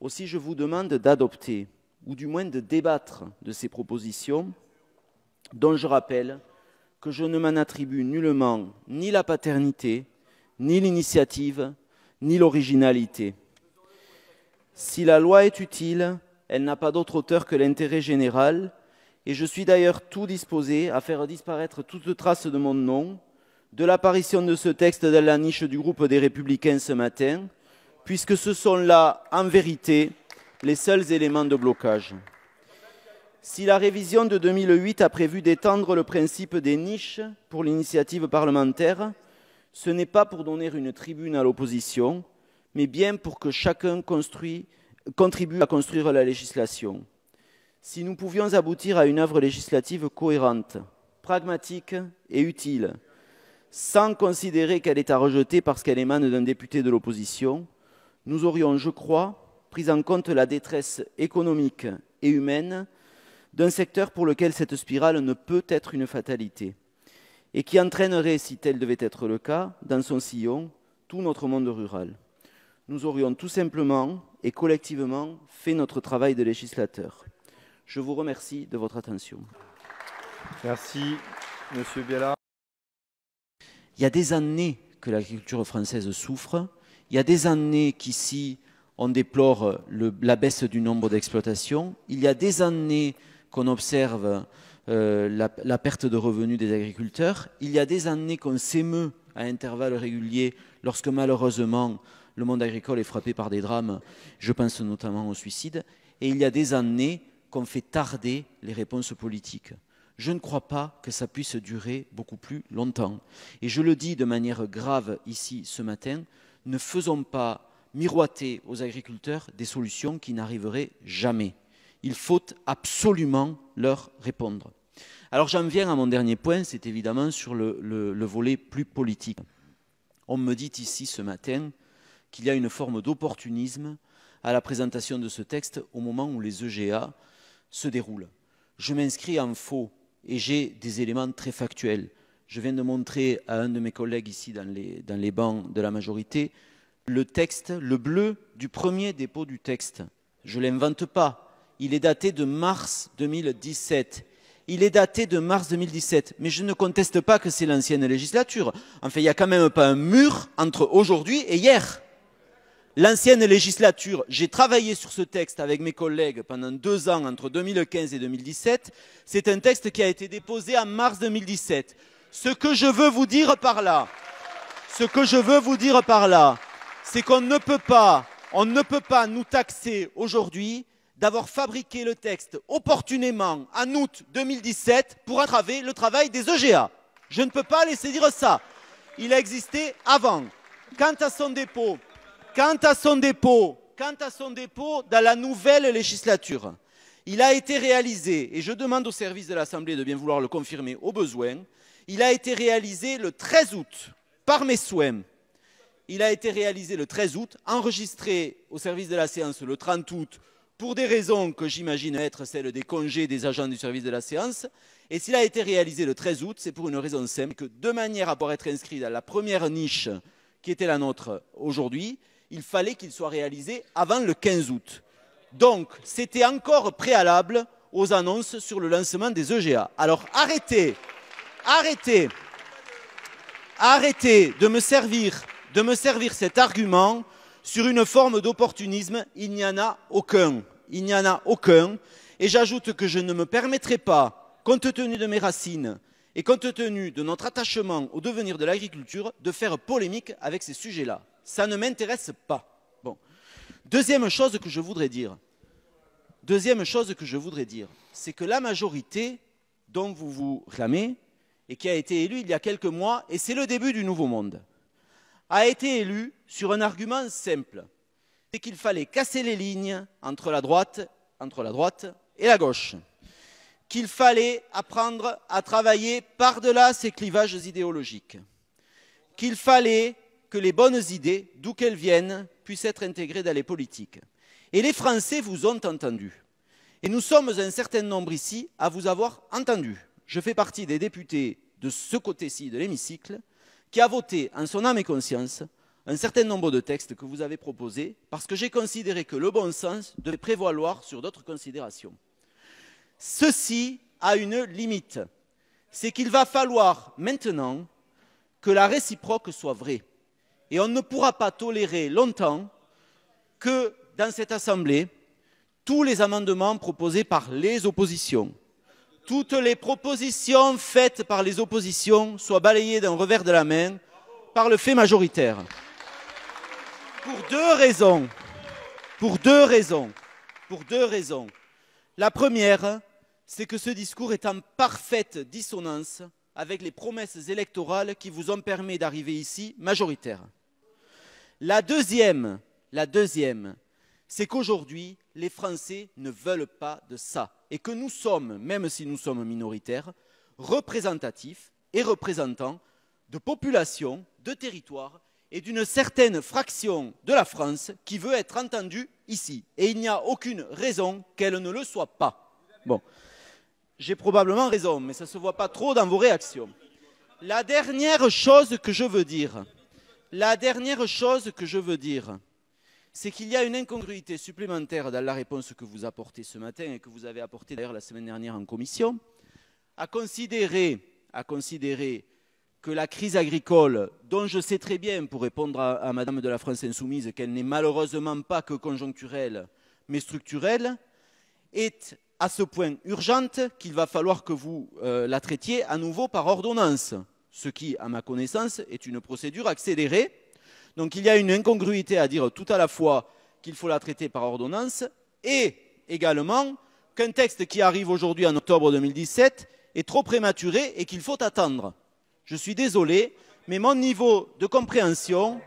Aussi, je vous demande d'adopter, ou du moins de débattre de ces propositions, dont je rappelle que je ne m'en attribue nullement ni la paternité, ni l'initiative, ni l'originalité. Si la loi est utile, elle n'a pas d'autre auteur que l'intérêt général, et je suis d'ailleurs tout disposé à faire disparaître toute trace de mon nom, de l'apparition de ce texte dans la niche du groupe des Républicains ce matin, puisque ce sont là, en vérité, les seuls éléments de blocage. Si la révision de 2008 a prévu d'étendre le principe des niches pour l'initiative parlementaire, ce n'est pas pour donner une tribune à l'opposition, mais bien pour que chacun contribue à construire la législation. Si nous pouvions aboutir à une œuvre législative cohérente, pragmatique et utile, sans considérer qu'elle est à rejeter parce qu'elle émane d'un député de l'opposition, nous aurions, je crois, pris en compte la détresse économique et humaine d'un secteur pour lequel cette spirale ne peut être une fatalité, et qui entraînerait, si tel devait être le cas, dans son sillon tout notre monde rural. Nous aurions tout simplement et collectivement fait notre travail de législateur. Je vous remercie de votre attention. Merci, Monsieur Biala. Il y a des années que l'agriculture française souffre. Il y a des années qu'ici, on déplore la baisse du nombre d'exploitations. Il y a des années qu'on observe euh, la, la, perte de revenus des agriculteurs. Il y a des années qu'on s'émeut à intervalles réguliers lorsque malheureusement le monde agricole est frappé par des drames. Je pense notamment au suicide. Et il y a des années qu'on fait tarder les réponses politiques. Je ne crois pas que ça puisse durer beaucoup plus longtemps. Et je le dis de manière grave ici ce matin, ne faisons pas miroiter aux agriculteurs des solutions qui n'arriveraient jamais. Il faut absolument leur répondre. Alors j'en viens à mon dernier point, c'est évidemment sur le, le, volet plus politique. On me dit ici ce matin qu'il y a une forme d'opportunisme à la présentation de ce texte au moment où les EGA se déroulent. Je m'inscris en faux et j'ai des éléments très factuels. Je viens de montrer à un de mes collègues ici dans les, bancs de la majorité le texte, le bleu du premier dépôt du texte. Je ne l'invente pas. Il est daté de mars 2017. Il est daté de mars 2017. Mais je ne conteste pas que c'est l'ancienne législature. fait, il n'y a quand même pas un mur entre aujourd'hui et hier. L'ancienne législature, j'ai travaillé sur ce texte avec mes collègues pendant deux ans, entre 2015 et 2017. C'est un texte qui a été déposé en mars 2017. Ce que je veux vous dire par là, ce que je veux vous dire par là, c'est qu'on ne peut pas, nous taxer aujourd'hui d'avoir fabriqué le texte opportunément en août 2017 pour entraver le travail des EGA. Je ne peux pas laisser dire ça. Il a existé avant. Quant à son dépôt, quant à son dépôt, quant à son dépôt dans la nouvelle législature, il a été réalisé, et je demande au service de l'Assemblée de bien vouloir le confirmer au besoin, il a été réalisé le 13 août par mes soins. Il a été réalisé le 13 août, enregistré au service de la séance le 30 août pour des raisons que j'imagine être celles des congés des agents du service de la séance. Et s'il a été réalisé le 13 août, c'est pour une raison simple, que de manière à pouvoir être inscrit dans la première niche qui était la nôtre aujourd'hui, il fallait qu'il soit réalisé avant le 15 août. Donc, c'était encore préalable aux annonces sur le lancement des EGA. Alors, arrêtez arrêtez, arrêtez de me servir, de me servir cet argument sur une forme d'opportunisme. Il n'y en a aucun. Il n'y en a aucun. Et j'ajoute que je ne me permettrai pas, compte tenu de mes racines et compte tenu de notre attachement au devenir de l'agriculture, de faire polémique avec ces sujets-là. Ça ne m'intéresse pas. Bon. Deuxième chose que je voudrais dire, deuxième chose que je voudrais dire, c'est que la majorité dont vous vous clamez, et qui a été élu il y a quelques mois, et c'est le début du Nouveau Monde, a été élu sur un argument simple, c'est qu'il fallait casser les lignes entre la droite, entre la droite et la gauche, qu'il fallait apprendre à travailler par-delà ces clivages idéologiques, qu'il fallait que les bonnes idées, d'où qu'elles viennent, puissent être intégrées dans les politiques. Et les Français vous ont entendu. Et nous sommes un certain nombre ici à vous avoir entendu je fais partie des députés de ce côté-ci de l'hémicycle qui a voté en son âme et conscience un certain nombre de textes que vous avez proposés parce que j'ai considéré que le bon sens devait prévaloir sur d'autres considérations. Ceci a une limite, c'est qu'il va falloir maintenant que la réciproque soit vraie. Et on ne pourra pas tolérer longtemps que dans cette Assemblée, tous les amendements proposés par les oppositions, toutes les propositions faites par les oppositions soient balayées d'un revers de la main par le fait majoritaire. Pour deux raisons. Pour deux raisons. Pour deux raisons. La première, c'est que ce discours est en parfaite dissonance avec les promesses électorales qui vous ont permis d'arriver ici majoritaire. La deuxième, la deuxième, c'est qu'aujourd'hui, les Français ne veulent pas de ça. Et que nous sommes, même si nous sommes minoritaires, représentatifs et représentants de populations, de territoires et d'une certaine fraction de la France qui veut être entendue ici. Et il n'y a aucune raison qu'elle ne le soit pas. Bon, j'ai probablement raison, mais ça ne se voit pas trop dans vos réactions. La dernière chose que je veux dire, la dernière chose que je veux dire, c'est qu'il y a une incongruité supplémentaire dans la réponse que vous apportez ce matin et que vous avez apportée d'ailleurs la semaine dernière en commission, à considérer, à considérer que la crise agricole, dont je sais très bien, pour répondre à, Madame de la France Insoumise, qu'elle n'est malheureusement pas que conjoncturelle, mais structurelle, est à ce point urgente qu'il va falloir que vous euh, la traitiez à nouveau par ordonnance, ce qui, à ma connaissance, est une procédure accélérée donc il y a une incongruité à dire tout à la fois qu'il faut la traiter par ordonnance et également qu'un texte qui arrive aujourd'hui en octobre 2017 est trop prématuré et qu'il faut attendre. Je suis désolé, mais mon niveau de compréhension,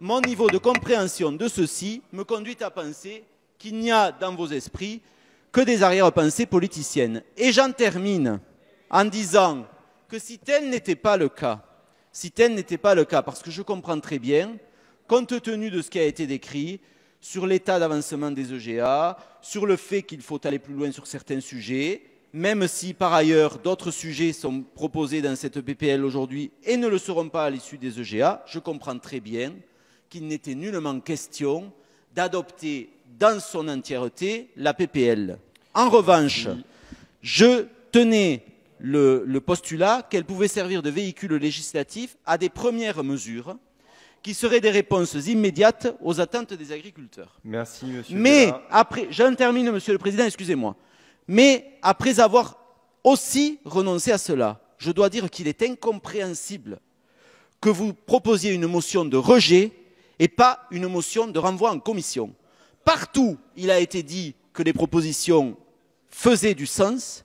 de compréhension de ceci me conduit à penser qu'il n'y a dans vos esprits que des arrière-pensées politiciennes. Et j'en termine en disant que si tel n'était pas le cas, si tel n'était pas le cas, parce que je comprends très bien, compte tenu de ce qui a été décrit, sur l'état d'avancement des EGA, sur le fait qu'il faut aller plus loin sur certains sujets, même si par ailleurs d'autres sujets sont proposés dans cette PPL aujourd'hui et ne le seront pas à l'issue des EGA, je comprends très bien qu'il n'était nullement question d'adopter dans son entièreté la PPL. En revanche, je tenais le, postulat qu'elle pouvait servir de véhicule législatif à des premières mesures qui seraient des réponses immédiates aux attentes des agriculteurs. Merci, monsieur. Mais après, j'en termine, monsieur le président, excusez-moi. Mais après avoir aussi renoncé à cela, je dois dire qu'il est incompréhensible que vous proposiez une motion de rejet et pas une motion de renvoi en commission. Partout, il a été dit que les propositions faisaient du sens,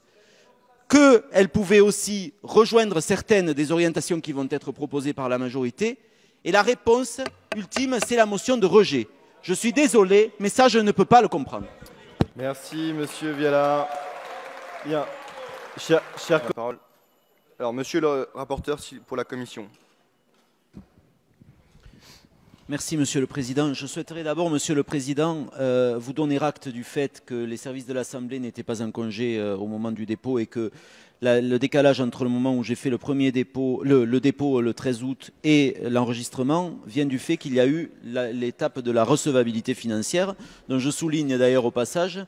qu'elle pouvait aussi rejoindre certaines des orientations qui vont être proposées par la majorité. Et la réponse ultime, c'est la motion de rejet. Je suis désolé, mais ça, je ne peux pas le comprendre. Merci, monsieur Viala. Bien. Alors, monsieur le rapporteur pour la commission. Merci, Monsieur le Président. Je souhaiterais d'abord, Monsieur le Président, euh, vous donner acte du fait que les services de l'Assemblée n'étaient pas en congé euh, au moment du dépôt et que le décalage entre le moment où j'ai fait le premier dépôt, le, le, dépôt euh, le 13 août et l'enregistrement vient du fait qu'il y a eu l'étape de la recevabilité financière, dont je souligne d'ailleurs au passage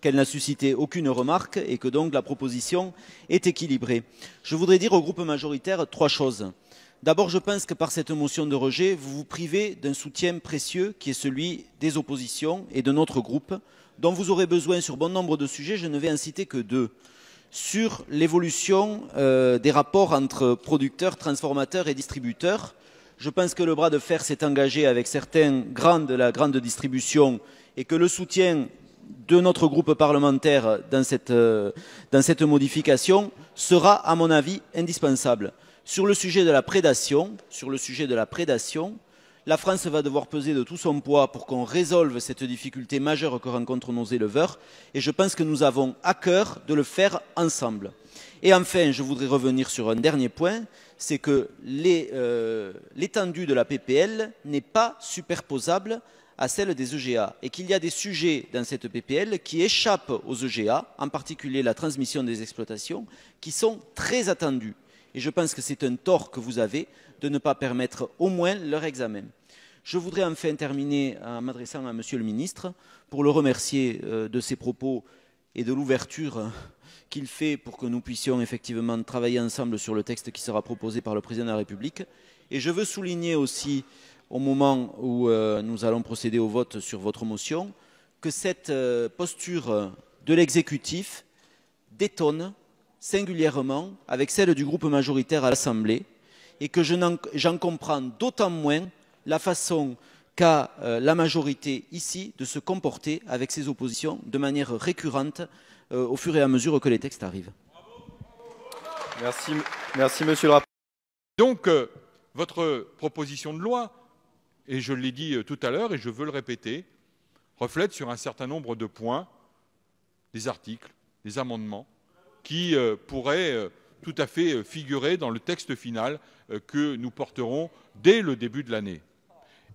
qu'elle n'a suscité aucune remarque et que donc la proposition est équilibrée. Je voudrais dire au groupe majoritaire trois choses. D'abord, je pense que par cette motion de rejet, vous vous privez d'un soutien précieux qui est celui des oppositions et de notre groupe, dont vous aurez besoin sur bon nombre de sujets, je ne vais en citer que deux, sur l'évolution euh, des rapports entre producteurs, transformateurs et distributeurs. Je pense que le bras de fer s'est engagé avec certains grands de la grande distribution et que le soutien de notre groupe parlementaire dans cette euh, modification sera, à mon avis, indispensable. Sur le sujet de la prédation, sur le sujet de la prédation, la France va devoir peser de tout son poids pour qu'on résolve cette difficulté majeure que rencontrent nos éleveurs et je pense que nous avons à cœur de le faire ensemble. Et enfin, je voudrais revenir sur un dernier point, c'est que euh, l'étendue de la PPL n'est pas superposable à celle des EGA et qu'il y a des sujets dans cette PPL qui échappent aux EGA, en particulier la transmission des exploitations, qui sont très attendus. Et je pense que c'est un tort que vous avez de ne pas permettre au moins leur examen. Je voudrais enfin terminer en m'adressant à Monsieur le ministre pour le remercier euh, de ses propos et de l'ouverture euh, qu'il fait pour que nous puissions effectivement travailler ensemble sur le texte qui sera proposé par le président de la République. Et je veux souligner aussi, au moment où euh, nous allons procéder au vote sur votre motion, que cette posture de l'exécutif détonne singulièrement avec celle du groupe majoritaire à l'Assemblée et que j'en comprends d'autant moins la façon qu'a euh, la majorité ici de se comporter avec ses oppositions de manière récurrente euh, au fur et à mesure que les textes arrivent. Merci, Monsieur le rapporteur. Donc, euh, votre proposition de loi, et je l'ai dit tout à l'heure et je veux le répéter, reflète sur un certain nombre de points des articles, des amendements qui euh, pourrait euh, tout à fait euh, figurer dans le texte final que nous porterons dès le début de l'année.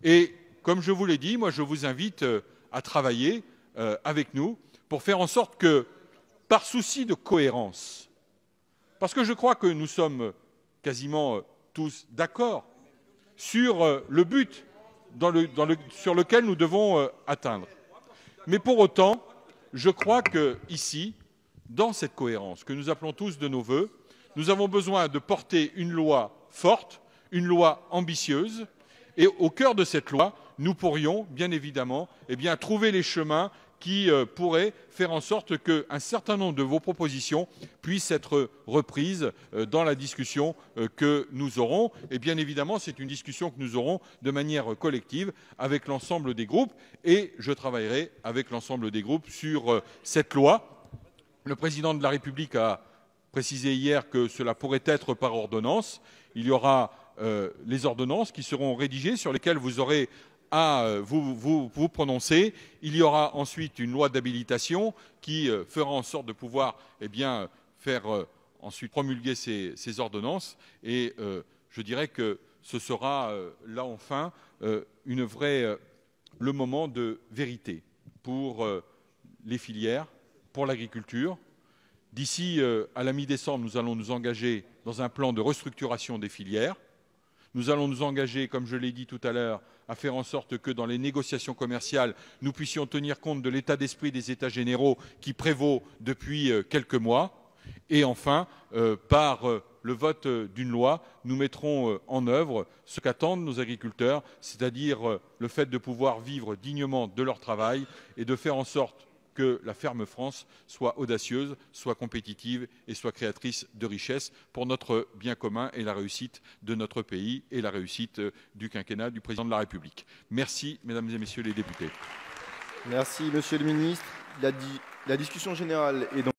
Et comme je vous l'ai dit, moi je vous invite à travailler avec nous pour faire en sorte que, par souci de cohérence, parce que je crois que nous sommes quasiment tous d'accord sur le but sur lequel nous devons atteindre. Mais pour autant, je crois qu'ici dans cette cohérence que nous appelons tous de nos voeux, nous avons besoin de porter une loi forte, une loi ambitieuse, et au cœur de cette loi, nous pourrions, bien évidemment, eh trouver les chemins qui euh, pourraient faire en sorte qu'un certain nombre de vos propositions puissent être reprises euh, dans la discussion euh, que nous aurons. Et bien évidemment, c'est une discussion que nous aurons de manière collective avec l'ensemble des groupes. Et je travaillerai avec l'ensemble des groupes sur cette loi le président de la République a précisé hier que cela pourrait être par ordonnance. Il y aura euh, les ordonnances qui seront rédigées, sur lesquelles vous aurez à euh, vous, prononcer. Il y aura ensuite une loi d'habilitation qui euh, fera en sorte de pouvoir eh faire ensuite promulguer ces, ordonnances. Et je dirais que ce sera là enfin le moment de vérité pour les filières, pour l'agriculture. D'ici euh, à la mi-décembre, nous allons nous engager dans un plan de restructuration des filières. Nous allons nous engager, comme je l'ai dit tout à l'heure, à faire en sorte que dans les négociations commerciales, nous puissions tenir compte de l'état d'esprit des États généraux qui prévaut depuis euh, quelques mois. Et enfin, euh, par le vote d'une loi, nous mettrons en œuvre ce qu'attendent nos agriculteurs, c'est-à-dire le fait de pouvoir vivre dignement de leur travail et de faire en sorte que la ferme France soit audacieuse, soit compétitive et soit créatrice de richesses pour notre bien commun et la réussite de notre pays et la réussite euh, du quinquennat du président de la République. Merci, mesdames et messieurs les députés. Merci, monsieur le ministre. La, discussion générale est donc...